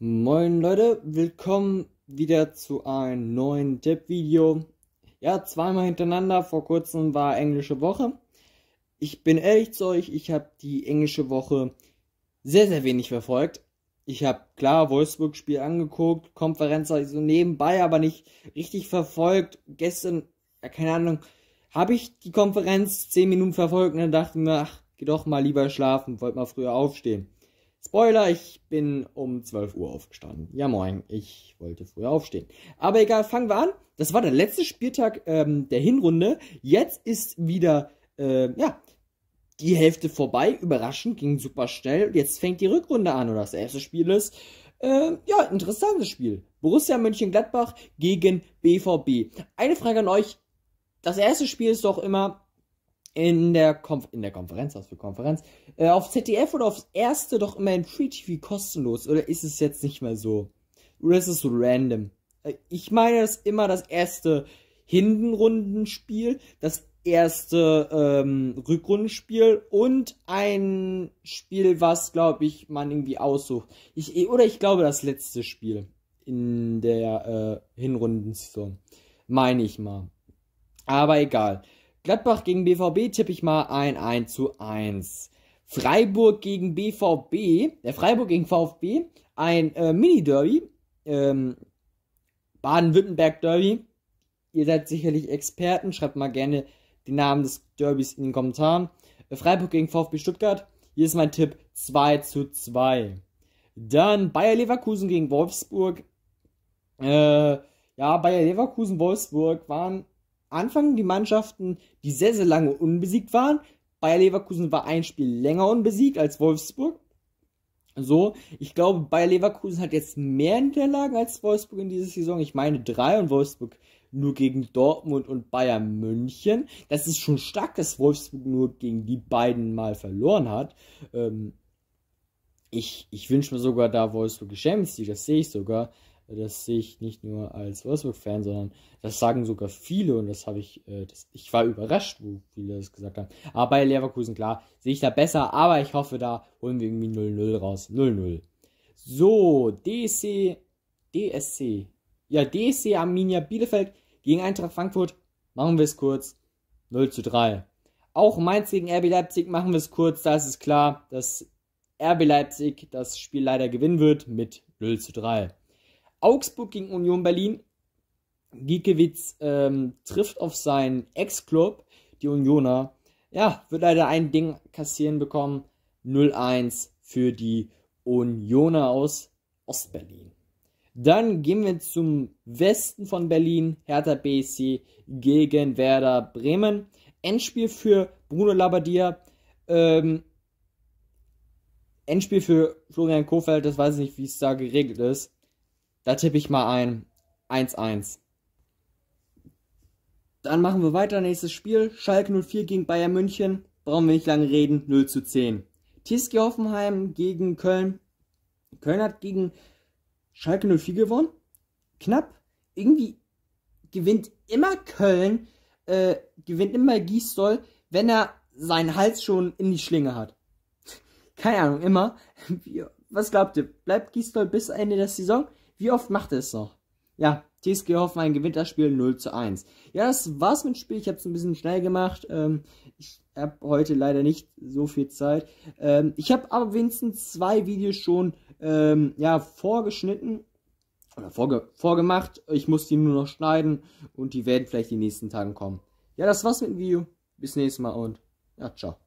Moin Leute, willkommen wieder zu einem neuen Tipp-Video. Ja, zweimal hintereinander, vor kurzem war englische Woche. Ich bin ehrlich zu euch, ich habe die englische Woche sehr, sehr wenig verfolgt. Ich habe klar Wolfsburg-Spiel angeguckt, Konferenz also nebenbei, aber nicht richtig verfolgt. Gestern, ja, keine Ahnung, habe ich die Konferenz 10 Minuten verfolgt und dann dachte ich mir, ach, geh doch mal lieber schlafen, wollte mal früher aufstehen. Spoiler, ich bin um 12 Uhr aufgestanden. Ja moin, ich wollte früher aufstehen. Aber egal, fangen wir an. Das war der letzte Spieltag ähm, der Hinrunde. Jetzt ist wieder, äh, ja, die Hälfte vorbei. Überraschend, ging super schnell. Jetzt fängt die Rückrunde an oder das erste Spiel ist. Äh, ja, interessantes Spiel. Borussia Mönchengladbach gegen BVB. Eine Frage an euch. Das erste Spiel ist doch immer in der, Konf in der Konferenz, was für Konferenz, äh, auf ZDF oder aufs erste doch immer in Free TV kostenlos. Oder ist es jetzt nicht mehr so? Oder ist es so random? Äh, ich meine, das ist immer das erste Hindenrundenspiel, das erste ähm, Rückrundenspiel und ein Spiel, was, glaube ich, man irgendwie aussucht. Ich, oder ich glaube, das letzte Spiel in der äh, Hinrundensaison. Meine ich mal. Aber egal. Gladbach gegen BVB tippe ich mal ein 1 zu 1. Freiburg gegen BVB, äh, Freiburg gegen VfB, ein äh, Mini-Derby, ähm, Baden-Württemberg-Derby. Ihr seid sicherlich Experten, schreibt mal gerne den Namen des Derbys in den Kommentaren. Äh, Freiburg gegen VfB Stuttgart, hier ist mein Tipp 2 zu 2. Dann Bayer Leverkusen gegen Wolfsburg. Äh, ja, Bayer Leverkusen, Wolfsburg waren anfangen die Mannschaften, die sehr, sehr lange unbesiegt waren. Bayer Leverkusen war ein Spiel länger unbesiegt als Wolfsburg. So, ich glaube, Bayer Leverkusen hat jetzt mehr Niederlagen als Wolfsburg in dieser Saison. Ich meine drei und Wolfsburg nur gegen Dortmund und Bayern München. Das ist schon stark, dass Wolfsburg nur gegen die beiden mal verloren hat. Ähm, ich ich wünsche mir sogar da Wolfsburg Champions League, das sehe ich sogar das sehe ich nicht nur als Wolfsburg-Fan, sondern das sagen sogar viele und das habe ich, äh, das, ich war überrascht, wo viele das gesagt haben. Aber bei Leverkusen, klar, sehe ich da besser, aber ich hoffe, da holen wir irgendwie 0-0 raus. 0-0. So, DC, DSC. Ja, DSC Arminia Bielefeld gegen Eintracht Frankfurt. Machen wir es kurz. 0 zu 3. Auch Mainz gegen RB Leipzig machen wir es kurz. Da ist es klar, dass RB Leipzig das Spiel leider gewinnen wird mit 0 zu 3. Augsburg gegen Union Berlin. Giekewitz ähm, trifft auf seinen Ex-Club, die Unioner. Ja, wird leider ein Ding kassieren bekommen. 0-1 für die Unioner aus Ostberlin. Dann gehen wir zum Westen von Berlin, Hertha BSC gegen Werder Bremen. Endspiel für Bruno Labbadia. Ähm, Endspiel für Florian Kofeld, das weiß ich nicht, wie es da geregelt ist. Da tippe ich mal ein 1-1. Dann machen wir weiter. Nächstes Spiel. Schalke 04 gegen Bayern München. Brauchen wir nicht lange reden. 0 zu 10. Tiski Hoffenheim gegen Köln. Köln hat gegen Schalke 04 gewonnen. Knapp. Irgendwie gewinnt immer Köln. Äh, gewinnt immer Gießdoll, wenn er seinen Hals schon in die Schlinge hat. Keine Ahnung, immer. Was glaubt ihr? Bleibt Gießdoll bis Ende der Saison? Wie oft macht er es noch? Ja, TSG Hoffenheim gewinnt das Spiel 0 zu 1. Ja, das war's mit dem Spiel. Ich habe es ein bisschen schnell gemacht. Ähm, ich habe heute leider nicht so viel Zeit. Ähm, ich habe aber wenigstens zwei Videos schon ähm, ja, vorgeschnitten oder vorge vorgemacht. Ich muss die nur noch schneiden und die werden vielleicht die nächsten Tagen kommen. Ja, das war's mit dem Video. Bis nächstes Mal und ja, ciao.